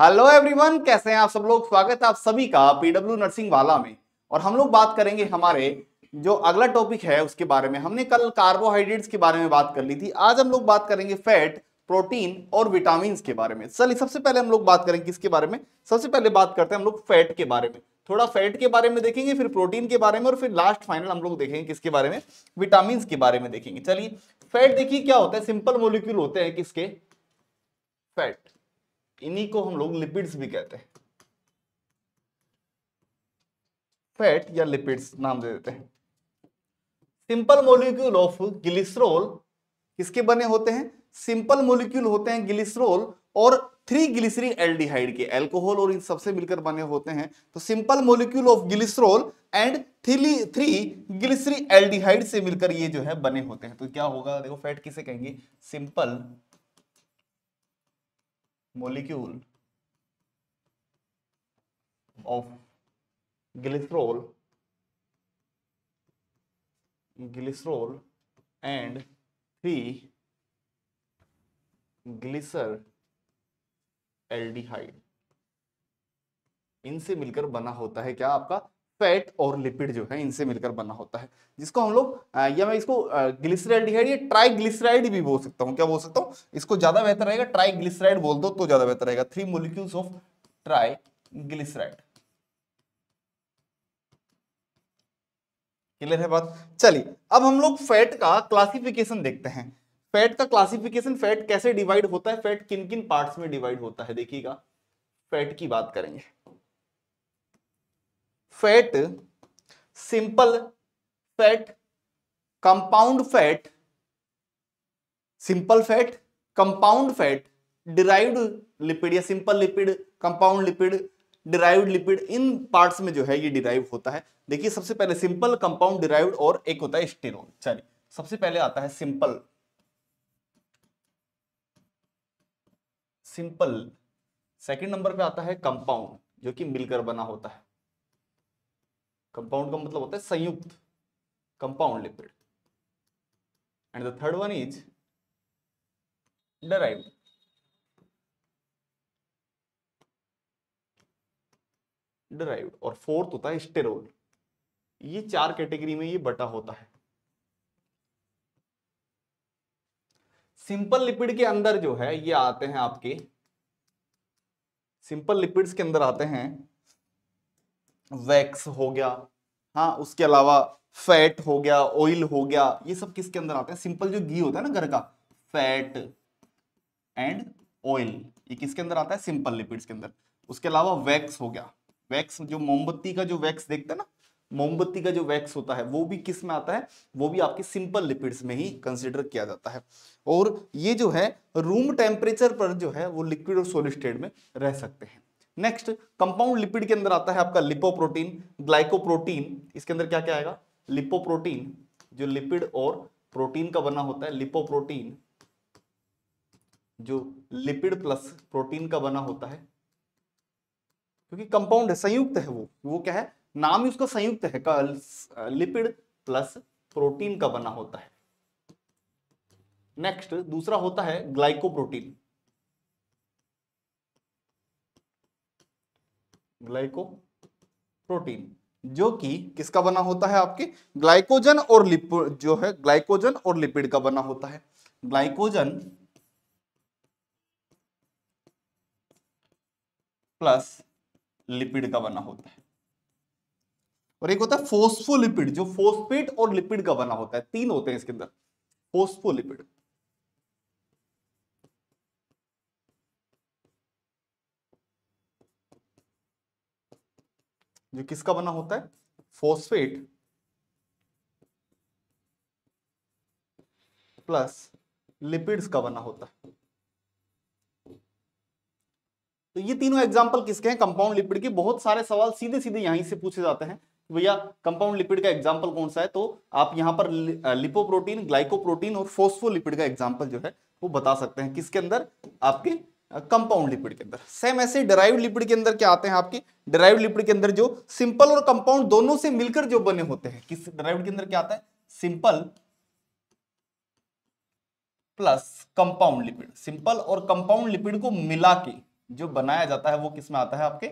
hello everyone कैसे हैं आप सब लोग स्वागत है आप सभी का पीडब्ल्यू नर्सिंग वाला में और हम लोग बात करेंगे हमारे जो अगला टॉपिक है उसके बारे में हमने कल कार्बोहाइड्रेट्स के बारे में बात कर ली थी आज हम लोग बात करेंगे फैट प्रोटीन और विटामिन के बारे में चलिए सबसे पहले हम लोग बात करेंगे किसके बारे में सबसे पहले बात करते हैं हम लोग फैट के बारे में थोड़ा फैट के बारे में देखेंगे फिर प्रोटीन के बारे में और फिर लास्ट फाइनल हम लोग देखेंगे किसके बारे में विटामिन के बारे में देखेंगे चलिए फैट देखिए क्या होता है सिंपल मोलिक्यूल होते हैं किसके फैट इन्हीं को हम लोग लिपिड्स भी कहते हैं फैट या लिपिड्स नाम दे देते हैं सिंपल मोलिक्यूल ऑफ गिलिसरोल किसके बने होते हैं सिंपल मोलिक्यूल होते हैं गिलिसरोल और थ्री ग्लिसरीन एल्डिहाइड के एल्कोहल और इन सबसे मिलकर बने होते हैं तो simple molecule of glycerol and three three glyceraldehyde से मिलकर ये जो है बने होते हैं तो क्या होगा देखो फैट किसे कहेंगे simple molecule of glycerol glycerol and 3 glycer aldehyde इनसे मिलकर बना होता है क्या आपका फैट और लिपिड जो है इनसे मिलकर बना होता है जिसको हम लोग या मैं इसको ग्लिसराइड या ट्राइग्लिसराइड भी बोल सकता हूँ क्या बोल सकता हूँ इसको ज्यादा बेहतर रहेगा ट्राइग्लिसराइड बोल दो तो ज्यादा बेहतर रहेगा three molecules of triglyceride clear है बात चलिए अब हम लोग फैट का क्लासिफिकेशन देखते हैं फैट का क्लासिफिकेशन फैट कैसे डिवाइड होता है फैट किन किन पार्ट्स में डिवाइड होता है देखिएगा फैट की बात करेंगे fat simple fat compound fat simple fat compound fat derived lipid या simple lipid compound lipid derived lipid इन पार्ट्स में जो है ये डिराइव होता है देखिए सबसे पहले सिंपल कंपाउंड डिराइव्ड और एक होता है स्टेरोन चलिए सबसे पहले आता है सिंपल सिंपल सेकंड नंबर पे आता है कंपाउंड जो कि मिलकर बना होता है कंपाउंड का मतलब होता है संयुक्त compound lipid and the third one is derive derive और फोर्थ होता है स्टेरोल ये चार कैटेगरी में ये बटा होता है सिंपल लिपिड के अंदर जो है ये आते हैं आपके सिंपल लिपिड्स के अंदर आते हैं वैक्स हो गया हाँ उसके अलावा फैट हो गया ऑयल हो गया ये सब किसके अंदर आते हैं सिंपल जो घी होता है ना घर का फैट एंड ऑयल ये किसके अंदर आता है सिंपल लिपिड्स के अंदर उसके अलावा वैक्स हो गया वैक्स जो मोमबत्ती का जो वैक्स देखते हैं ना मोमबत्ती का जो वैक्स होता है वो भी किस में आता है वो भी आपके सिंपल लिपिड्स में ही कंसिडर किया जाता है और ये जो है रूम टेम्परेचर पर जो है वो लिक्विड और सोलिड स्टेट में रह सकते हैं नेक्स्ट कंपाउंड लिपिड के अंदर आता है आपका लिपोप्रोटीन ग्लाइकोप्रोटीन इसके अंदर क्या क्या आएगा लिपोप्रोटीन जो लिपिड और प्रोटीन का बना होता है लिपोप्रोटीन जो लिपिड प्लस प्रोटीन का बना होता है क्योंकि कंपाउंड है संयुक्त है वो वो क्या है नाम ही उसका संयुक्त है का, लिपिड प्लस प्रोटीन का बना होता है नेक्स्ट दूसरा होता है ग्लाइकोप्रोटीन ग्लाइको प्रोटीन जो कि किसका बना होता है आपके ग्लाइकोजन और लिपिड जो है ग्लाइकोजन और लिपिड का बना होता है ग्लाइकोजन प्लस लिपिड का बना होता है और एक होता है फोस्फोलिपिड जो फोस्फेट और लिपिड का बना होता है तीन होते हैं इसके अंदर फोस्फोलिपिड जो किसका बना होता है फोस्फेट प्लस लिपिड्स का बना होता है तो ये तीनों एग्जाम्पल किसके हैं कंपाउंड लिपिड के बहुत सारे सवाल सीधे सीधे यहीं से पूछे जाते हैं भैया कंपाउंड लिपिड का एग्जाम्पल कौन सा है तो आप यहां पर लिपोप्रोटीन ग्लाइकोप्रोटीन और फोस्फोलिपिड का एग्जाम्पल जो है वो बता सकते हैं किसके अंदर आपके कंपाउंड लिपिड के अंदर सेम ऐसे डिराइव लिपिड के अंदर क्या आते हैं आपके डिराइव लिपिड के अंदर जो सिंपल और कंपाउंड दोनों से मिलकर जो बने होते हैं किस डिराइव के अंदर क्या आता है simple plus compound lipid simple और कंपाउंड लिपिड को मिला के जो बनाया जाता है वो किसमें आता है आपके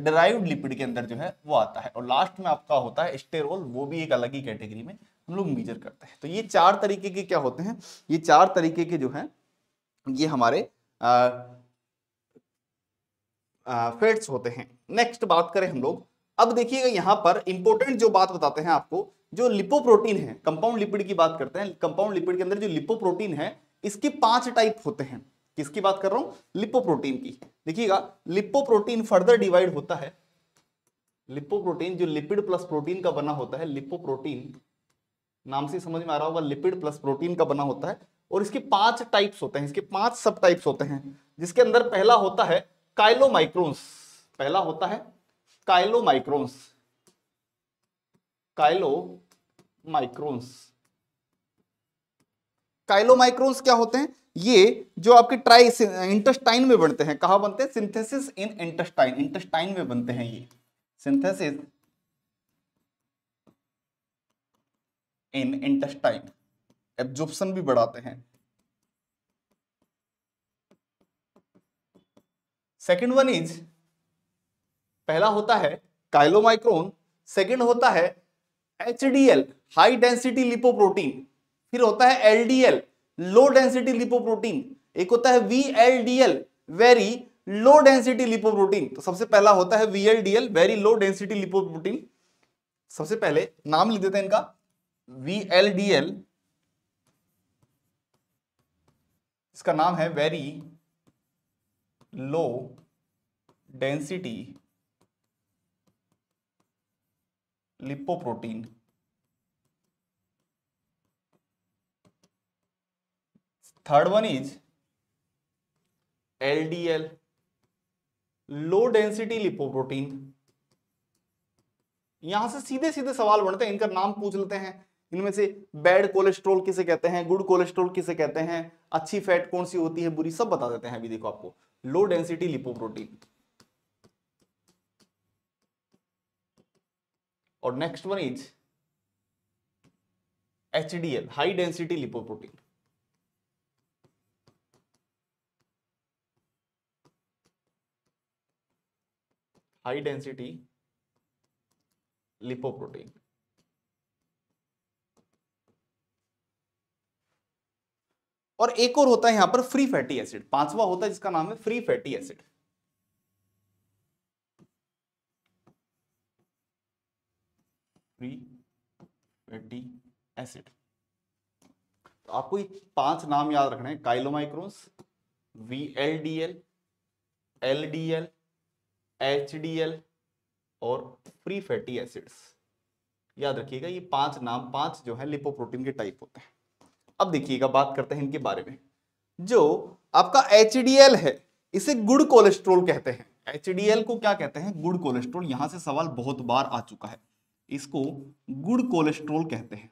डिराइव लिपिड के अंदर जो है वो आता है और लास्ट में आपका होता है स्टेरोल वो भी एक अलग ही कैटेगरी में हम लोग मेजर करते हैं तो ये चार तरीके के क्या होते हैं ये चार तरीके के जो है ये हमारे फैट्स होते हैं नेक्स्ट बात करें हम लोग अब देखिएगा यहां पर इंपॉर्टेंट जो बात बताते हैं आपको जो लिपोप्रोटीन है कंपाउंड लिपिड की बात करते हैं कंपाउंड लिपिड के अंदर जो लिपोप्रोटीन है इसके पांच टाइप होते हैं किसकी बात कर रहा हूं लिपोप्रोटीन की देखिएगा लिपोप्रोटीन फर्दर डिवाइड होता है लिपोप्रोटीन जो लिपिड प्लस प्रोटीन का बना होता है लिपोप्रोटीन नाम से समझ में आ रहा होगा लिपिड प्लस प्रोटीन का बना होता है और इसके पांच टाइप्स होते हैं इसके पांच सब टाइप्स होते हैं जिसके अंदर पहला होता है काइलोमाइक्रोन्स पहला होता है काइलोमाइक्रोन्स काइलो माइक्रोन्स काइलोमाइक्रोन्स क्या होते हैं ये जो आपके ट्राई इंटेस्टाइन में बनते हैं कहा बनते हैं सिंथेसिस इन इंटेस्टाइन इंटेस्टाइन में बनते हैं ये सिंथेसिस इन इंटेस्टाइन एब्जॉर्प्शन भी बढ़ाते हैं सेकेंड वन इज पहला होता है काइलोमाइक्रोन सेकेंड होता है एचडीएल हाई डेंसिटी लिपोप्रोटीन फिर होता है एलडीएल लो डेंसिटी लिपोप्रोटीन एक होता है VLDL very low density lipoprotein तो सबसे पहला होता है VLDL very low density lipoprotein सबसे पहले नाम लिख देते हैं इनका वीएलडीएल इसका नाम है very low density lipoprotein third one is L low density lipoprotein यहां से सीधे सीधे सवाल बढ़ते हैं इनका नाम पूछ लेते हैं इनमें से बैड कोलेस्ट्रॉल किसे कहते हैं गुड कोलेस्ट्रॉल किसे कहते हैं अच्छी फैट कौन सी होती है बुरी सब बता देते हैं अभी देखो आपको लो डेंसिटी लिपोप्रोटीन और next one is H D L high density lipoprotein high density lipoprotein और एक और होता है यहां पर फ्री फैटी एसिड पांचवा होता है जिसका नाम है free fatty acid free fatty acid तो आपको ये पांच नाम याद रखने हैं chylomicrons V L D L L D L H D L और फ्री फैटी एसिड्स याद रखिएगा ये पांच नाम पांच जो है लिपोप्रोटीन के टाइप होते हैं अब देखिएगा बात करते हैं इनके बारे में जो आपका एच है इसे गुड कोलेस्ट्रोल कहते हैं एच को क्या कहते हैं गुड कोलेस्ट्रोल यहां से सवाल बहुत बार आ चुका है इसको गुड कोलेस्ट्रोल कहते हैं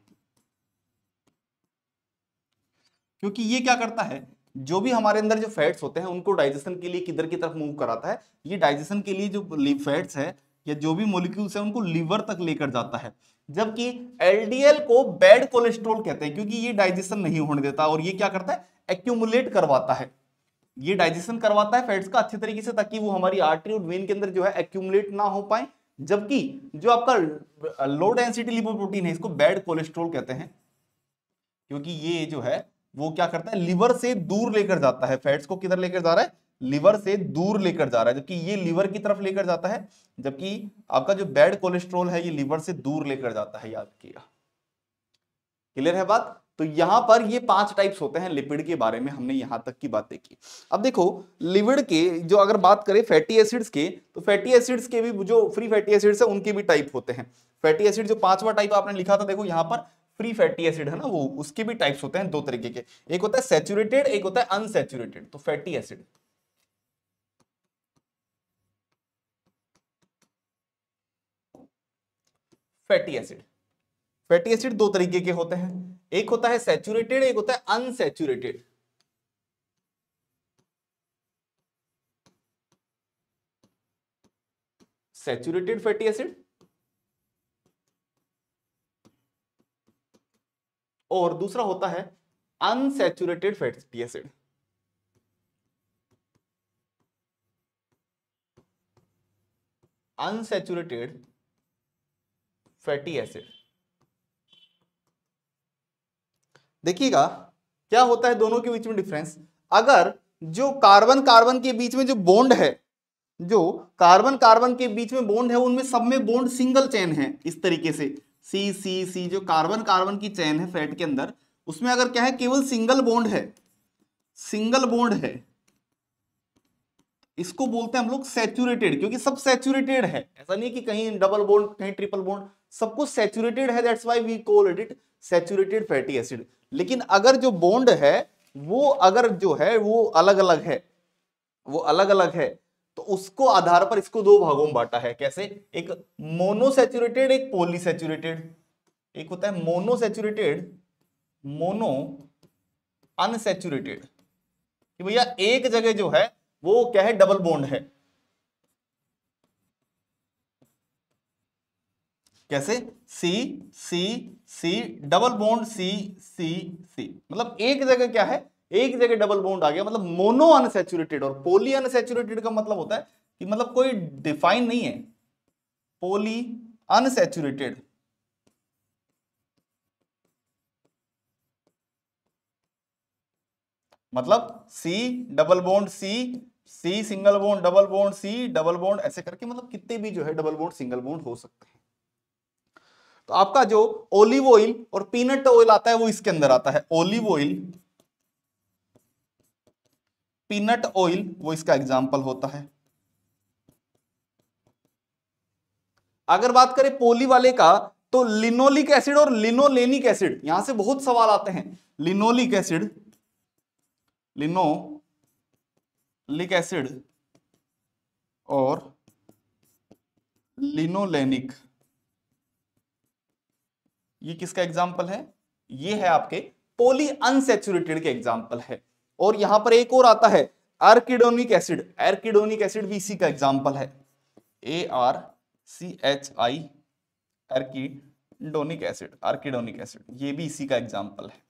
क्योंकि ये क्या करता है जो भी हमारे अंदर जो फैट्स होते हैं उनको डाइजेशन के लिए किधर की तरफ मूव कराता है ये डाइजेशन के लिए जो फैट्स है या जो भी मोलिक्यूल्स है उनको लीवर तक लेकर जाता है जबकि एलडीएल को बैड कोलेस्ट्रोल कहते हैं क्योंकि ये डाइजेशन नहीं होने देता और ये क्या करता है एक्यूमुलेट करवाता है ये डाइजेशन करवाता है फैट्स का अच्छे तरीके से ताकि वो हमारी आर्टरी और वेन के अंदर जो है एक्यूमुलेट ना हो पाए जबकि जो आपका लो डेंसिटी लिपोप्रोटीन है इसको बैड कोलेस्ट्रोल कहते हैं क्योंकि ये जो है वो क्या करता है लिवर से दूर लेकर जाता है फैट्स को किधर लेकर जा रहा है लिवर से दूर लेकर जा रहा है जबकि ये लिवर की तरफ लेकर जाता है जबकि आपका जो बैड कोलेस्ट्रोल है ये लिवर से दूर लेकर जाता है याद किया क्लियर है बात तो यहां पर ये पांच टाइप्स होते हैं लिपिड के बारे में हमने यहां तक की बातें की अब देखो लिविड के जो अगर बात करें फैटी एसिड्स के तो फैटी एसिड्स के भी जो फ्री फैटी एसिड्स है उनके भी टाइप होते हैं फैटी एसिड जो पांचवा टाइप आपने लिखा था देखो यहां पर फ्री फैटी एसिड है ना वो उसके भी टाइप्स होते हैं दो तरीके के एक होता है सेचुरेटेड एक होता है अनसेचुरेटेड तो fatty acid fatty acid fatty acid दो तरीके के होते हैं एक होता है सैचुरेटेड एक होता है अनसेचुरेटेड सेचुरेटेड फैटी एसिड और दूसरा होता है unsaturated fatty acid unsaturated fatty acid देखिएगा क्या होता है दोनों के बीच में डिफरेंस अगर जो कार्बन कार्बन के बीच में जो बॉन्ड है जो कार्बन कार्बन के बीच में बॉन्ड है उनमें सब में बॉन्ड सिंगल चैन है इस तरीके से सी सी सी जो कार्बन कार्बन की चैन है फैट के अंदर उसमें अगर क्या है केवल सिंगल बॉन्ड है सिंगल बॉन्ड है इसको बोलते हैं हम लोग सेचुरेटेड क्योंकि सब सेचुरेटेड है ऐसा नहीं कि कहीं डबल बोन्ड कहीं ट्रिपल बोन्ड सब कुछ सेचुरेटेड है that's why we call it saturated fatty acid लेकिन अगर जो बोन्ड है वो अगर जो है वो अलग अलग है वो अलग अलग है तो उसको आधार पर इसको दो भागों में बांटा है कैसे एक मोनोसेचुरेटेड एक पॉलीसेचुरेटेड एक होता है मोनोसेचुरेटेड मोनो अनसेचुरेटेड कि भैया एक जगह जो है वो क्या है डबल बोन्ड है कैसे सी सी सी डबल बोन्ड सी सी सी मतलब एक जगह क्या है एक जगह डबल बोन्ड आ गया मतलब मोनो अनसेचुरेटेड और पोली अनसेचुरेटेड का मतलब होता है कि मतलब कोई डिफाइन नहीं है पोली अनसेचुरेटेड मतलब C double bond C C single bond double bond C double bond ऐसे करके मतलब कितने भी जो है डबल बोन्ड सिंगल बोन्ड हो सकते हैं तो आपका जो ओलिव ऑयल और पीनट ऑयल आता है वो इसके अंदर आता है ओलिव ऑयल पीनट ऑयल वो इसका एग्जाम्पल होता है अगर बात करें पोली वाले का तो लिनोलिक एसिड और लिनोलेनिक एसिड यहां से बहुत सवाल आते हैं linoleic acid linoleic acid और लिनोलेनिक ये किसका एग्जाम्पल है ये है आपके पोली अनसेचुरेटेड के एग्जाम्पल है और यहां पर एक और आता है आर्किडोनिक एसिड एर्किडोनिक एसिड भी इसी का एग्जाम्पल है A R C H I arachidonic acid arachidonic acid ये भी इसी का एग्जाम्पल है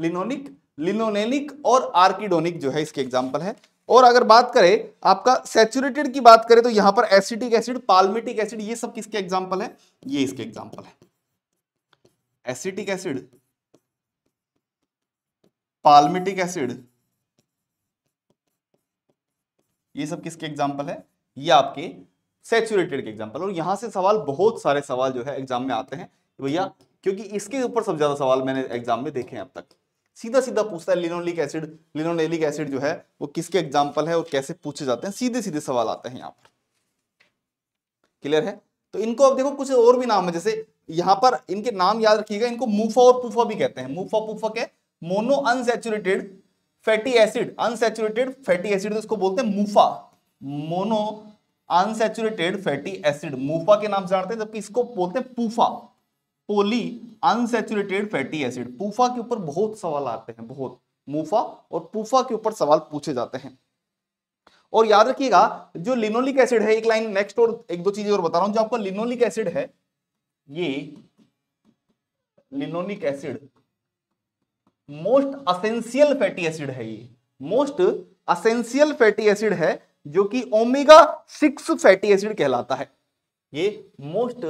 लिनोनिक लिनोनेनिक और आर्किडोनिक जो है इसके एग्जाम्पल है और अगर बात करें आपका सेचुरेटेड की बात करें तो यहां पर एसिटिक एसिड पाल्मिटिक एसिड ये सब किसके एग्जाम्पल है ये इसके एग्जाम्पल है एसिटिक एसिड पाल्मिटिक एसिड ये सब किसके एग्जाम्पल है ये आपके सेचुरेटेड के एग्जाम्पल और यहां से सवाल बहुत सारे सवाल जो है एग्जाम में आते हैं भैया क्योंकि इसके ऊपर सब ज्यादा सवाल मैंने एग्जाम में देखे हैं अब तक सीधा सीधा पूछता है लिनोलिक एसिड लिनोलिक एसिड जो है वो किसके एग्जाम्पल है और कैसे पूछे जाते हैं सीधे सीधे सवाल आते हैं यहाँ पर क्लियर है तो इनको अब देखो कुछ और भी नाम है जैसे यहाँ पर इनके नाम याद रखिएगा इनको मुफा और पुफा भी कहते हैं मुफा पुफा के mono unsaturated fatty acid unsaturated fatty acid तो इसको बोलते हैं MUFA mono unsaturated fatty acid MUFA के नाम से जानते हैं जबकि इसको बोलते हैं PUFA poly unsaturated fatty acid PUFA के ऊपर बहुत सवाल आते हैं बहुत मूफा और पूफा के ऊपर सवाल पूछे जाते हैं और याद रखिएगा जो लिनोलिक एसिड है एक लाइन नेक्स्ट और एक दो चीजें और बता रहा हूं जो आपका लिनोलिक एसिड है ये linoleic acid most essential fatty acid है ये मोस्ट असेंशियल फैटी एसिड है जो कि ओमेगा सिक्स फैटी एसिड कहलाता है ये most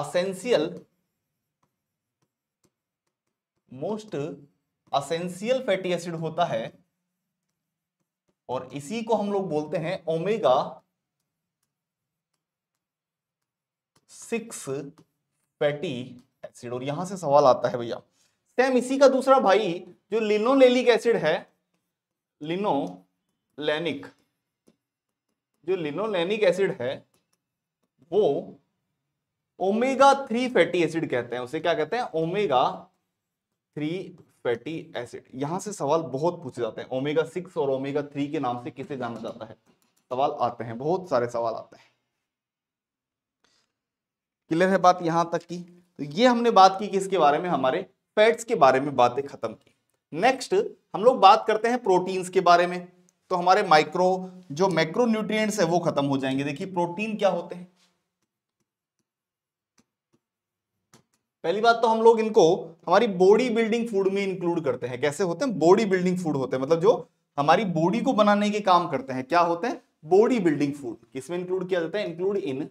essential most essential fatty acid होता है और इसी को हम लोग बोलते हैं ओमेगा सिक्स फैटी एसिड और यहां से सवाल आता है भैया सेम इसी का दूसरा भाई जो लिनोलेनिक एसिड है लिनोलेनिक जो लिनोलेनिक एसिड है वो ओमेगा थ्री फैटी एसिड कहते हैं उसे क्या कहते हैं ओमेगा थ्री फैटी एसिड यहां से सवाल बहुत पूछे जाते हैं ओमेगा सिक्स और ओमेगा थ्री के नाम से किसे जाना जाता है सवाल आते हैं बहुत सारे सवाल आते हैं क्लियर है बात यहां तक की तो ये हमने बात की किसके बारे में हमारे फैट्स के बारे में बातें खत्म की नेक्स्ट हम लोग बात करते हैं प्रोटीन्स के बारे में तो हमारे माइक्रो जो मैक्रो न्यूट्रिएंट्स है वो खत्म हो जाएंगे देखिए प्रोटीन क्या होते हैं पहली बात तो हम लोग इनको हमारी बॉडी बिल्डिंग फूड में इंक्लूड करते हैं कैसे होते हैं बॉडी बिल्डिंग फूड होते हैं मतलब जो हमारी बॉडी को बनाने के काम करते हैं क्या होते हैं बॉडी बिल्डिंग फूड किसमें इंक्लूड किया जाता है include in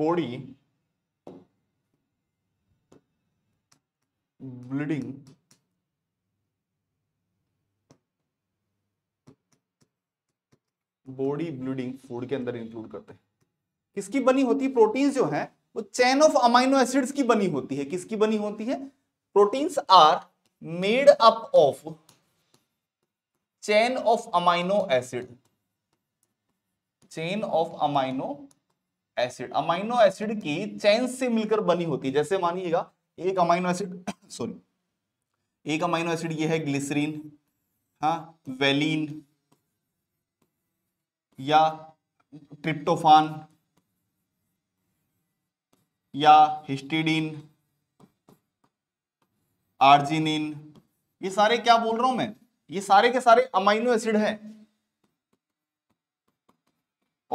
body building body bleeding food के अंदर इंक्लूड करते हैं किसकी बनी होती है प्रोटीन्स जो है वो चैन ऑफ अमाइनो एसिड्स की बनी होती है किसकी बनी होती है proteins are made up of chain of amino acid chain of amino acid amino acid की चैन से मिलकर बनी होती है जैसे मानिएगा एक अमाइनो एसिड सॉरी एक अमाइनो एसिड ये है ग्लिसरीन हाँ वेलिन या ट्रिप्टोफान या हिस्टिडीन आर्जिनिन ये सारे क्या बोल रहा हूं मैं ये सारे के सारे अमाइनो एसिड है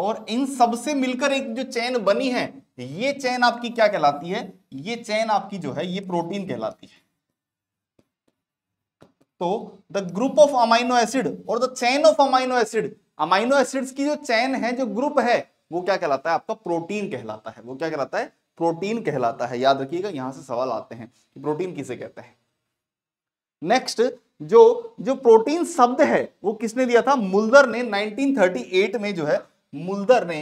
और इन सबसे मिलकर एक जो चैन बनी है ये चैन आपकी क्या कहलाती है ये चैन आपकी जो है ये प्रोटीन कहलाती है तो the group of amino acid और the chain of amino acid amino acids की जो चैन है जो ग्रुप है वो क्या कहलाता है आपका प्रोटीन कहलाता है वो क्या कहलाता है प्रोटीन कहलाता है याद रखिएगा यहां से सवाल आते हैं कि प्रोटीन किसे कहते हैं नेक्स्ट जो जो प्रोटीन शब्द है वो किसने दिया था मुल्दर ने 1938 में जो है मुल्दर ने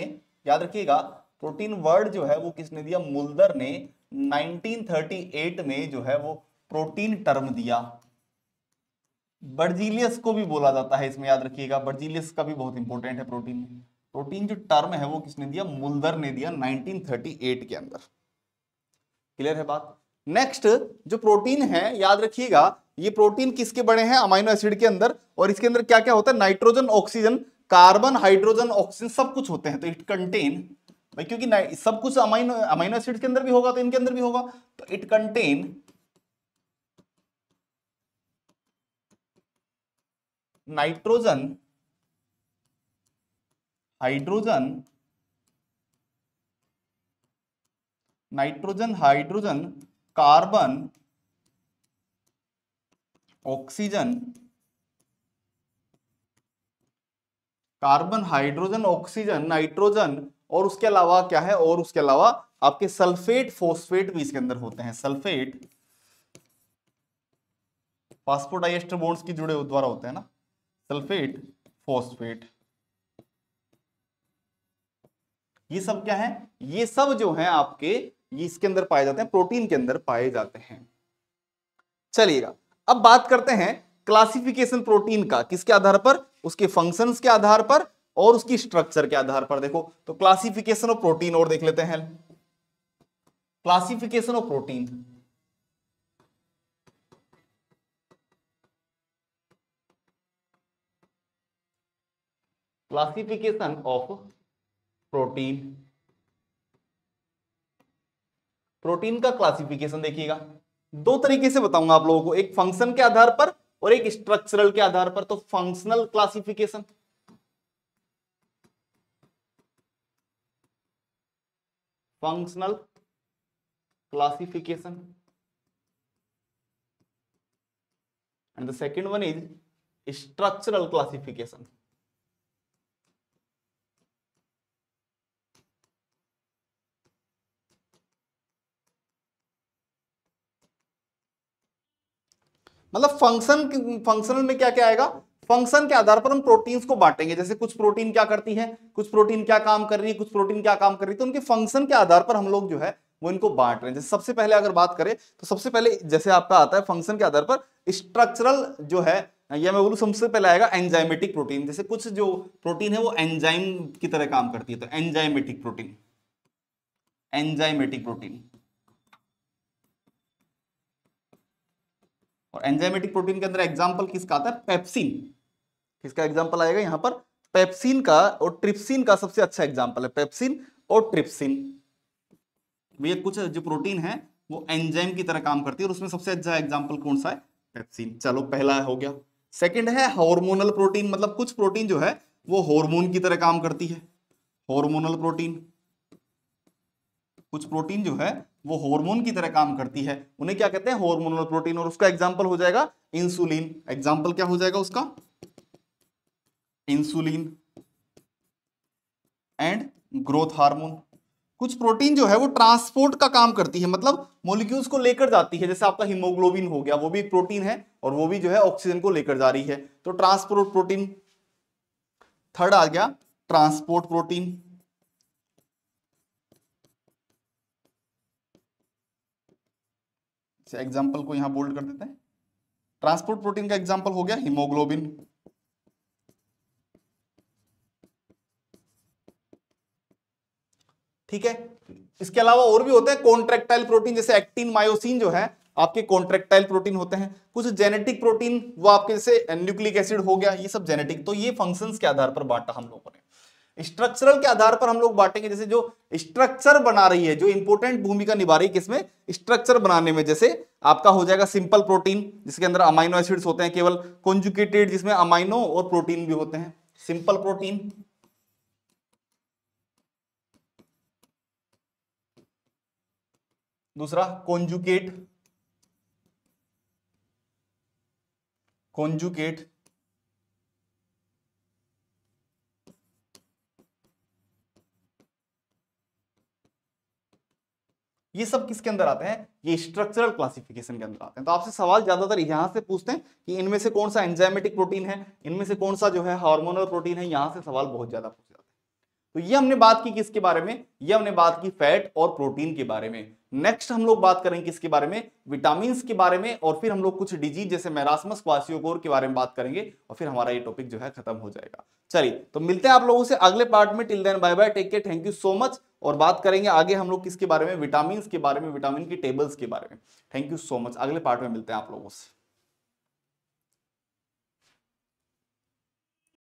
याद रखिएगा प्रोटीन वर्ड जो है वो किसने दिया मुल्दर ने 1938 में जो है वो प्रोटीन टर्म दिया बर्जीलियस को भी बोला जाता है इसमें याद रखिएगा बर्जीलियस का भी बहुत इंपॉर्टेंट है प्रोटीन में प्रोटीन जो टर्म है वो किसने दिया मुलदर ने दिया 1938 के अंदर क्लियर है बात नेक्स्ट जो प्रोटीन है याद रखिएगा ये प्रोटीन किसके बड़े हैं अमाइनो एसिड के अंदर और इसके अंदर क्या क्या होता है nitrogen oxygen carbon hydrogen oxygen सब कुछ होते हैं तो इट कंटेन भाई क्योंकि सब कुछ अमाइनो अमाइनो एसिड के अंदर भी होगा तो इनके अंदर भी होगा तो it contain nitrogen hydrogen nitrogen hydrogen carbon oxygen carbon hydrogen oxygen nitrogen और उसके अलावा क्या है और उसके अलावा आपके सल्फेट फोस्फेट भी इसके अंदर होते हैं सल्फेट फास्फोडाइएस्टर बोन्स की जुड़े द्वारा होते हैं ना सल्फेट फॉस्फेट ये सब क्या है ये सब जो है आपके ये इसके अंदर पाए जाते हैं प्रोटीन के अंदर पाए जाते हैं चलिएगा अब बात करते हैं क्लासिफिकेशन प्रोटीन का किसके आधार पर उसके फंक्शंस के आधार पर और उसकी स्ट्रक्चर के आधार पर देखो तो क्लासिफिकेशन ऑफ प्रोटीन और देख लेते हैं classification of protein classification of protein protein का क्लासिफिकेशन देखिएगा दो तरीके से बताऊंगा आप लोगों को एक फंक्शन के आधार पर और एक स्ट्रक्चरल के आधार पर तो functional classification functional classification and the second one is structural classification मतलब फंक्शन फंक्शनल में क्या क्या आएगा फंक्शन के आधार पर हम प्रोटीन्स को बांटेंगे जैसे कुछ प्रोटीन क्या करती है कुछ प्रोटीन क्या काम कर रही है कुछ प्रोटीन क्या काम कर रही है तो उनके फंक्शन के आधार पर हम लोग जो है वो इनको बांट रहे हैं जैसे सबसे पहले अगर बात करें तो सबसे पहले जैसे आपका आता है फंक्शन के आधार पर स्ट्रक्चरल जो है या मैं बोलूँ सबसे पहले आएगा एंजाइमेटिक प्रोटीन जैसे कुछ जो प्रोटीन है वो एंजाइम की तरह काम करती है तो एंजाइमेटिक प्रोटीन एंजाइमेटिक प्रोटीन और एंजाइमेटिक प्रोटीन के अंदर एग्जाम्पल किसका आता है पेप्सिन किसका एग्जाम्पल आएगा यहां पर पेप्सिन का और ट्रिप्सिन का सबसे अच्छा एग्जाम्पल है पेप्सिन और ट्रिप्सिन तो ये कुछ जो प्रोटीन है वो एंजाइम की तरह काम करती है और उसमें सबसे अच्छा एग्जाम्पल कौन सा है पेप्सिन चलो पहला हो गया सेकंड है हार्मोनल प्रोटीन मतलब कुछ प्रोटीन जो है वो हार्मोन की तरह काम करती है हार्मोनल प्रोटीन कुछ प्रोटीन जो है वो हार्मोन की तरह काम करती है उन्हें क्या कहते हैं हार्मोनल प्रोटीन और उसका एग्जांपल हो जाएगा इंसुलिन एग्जांपल क्या हो जाएगा उसका इंसुलिन एंड ग्रोथ हार्मोन कुछ प्रोटीन जो है वो ट्रांसपोर्ट का काम करती है मतलब मोलिक्यूल्स को लेकर जाती है जैसे आपका हीमोग्लोबिन हो गया वो भी एक प्रोटीन है और वो भी जो है ऑक्सीजन को लेकर जा रही है तो ट्रांसपोर्ट प्रोटीन थर्ड आ गया ट्रांसपोर्ट प्रोटीन एग्जाम्पल को यहां बोल्ड कर देते हैं ट्रांसपोर्ट प्रोटीन का एग्जाम्पल हो गया हिमोग्लोबिन ठीक है इसके अलावा और भी होते हैं कॉन्ट्रेक्टाइल प्रोटीन जैसे एक्टिन मायोसिन जो है आपके कॉन्ट्रेक्टाइल प्रोटीन होते हैं कुछ जेनेटिक प्रोटीन वो आपके जैसे न्यूक्लिक एसिड हो गया ये सब जेनेटिक तो ये फंक्शंस के आधार पर बांटा हम लोगों ने स्ट्रक्चरल के आधार पर हम लोग बांटेंगे जैसे जो स्ट्रक्चर बना रही है जो इंपोर्टेंट भूमिका निभा रही है किसमें स्ट्रक्चर बनाने में जैसे आपका हो जाएगा सिंपल प्रोटीन जिसके अंदर अमाइनो एसिड्स होते हैं केवल कॉन्जुकेटेड जिसमें अमाइनो और प्रोटीन भी होते हैं सिंपल प्रोटीन दूसरा कॉन्जुकेट कॉन्जुकेट ये सब किसके अंदर आते हैं ये स्ट्रक्चरल क्लासिफिकेशन के अंदर आते हैं तो आपसे सवाल ज्यादातर यहां से पूछते हैं कि इनमें से कौन सा एंजाइमेटिक प्रोटीन है इनमें से कौन सा जो है हार्मोनल प्रोटीन है यहां से सवाल बहुत ज्यादा पूछते हैं तो ये हमने बात की किसके बारे में ये हमने बात की फैट और प्रोटीन के बारे में नेक्स्ट हम लोग बात करेंगे किसके बारे में विटामिन के बारे में और फिर हम लोग कुछ डिजीज जैसे मैरासमस क्वासियोकोर के बारे में बात करेंगे और फिर हमारा ये टॉपिक जो है खत्म हो जाएगा चलिए तो मिलते हैं आप लोगों से अगले पार्ट में till then bye bye take care thank you so much और बात करेंगे आगे हम लोग किसके बारे में विटामिन के बारे में विटामिन की टेबल्स के बारे में थैंक यू सो मच अगले पार्ट में मिलते हैं आप लोगों से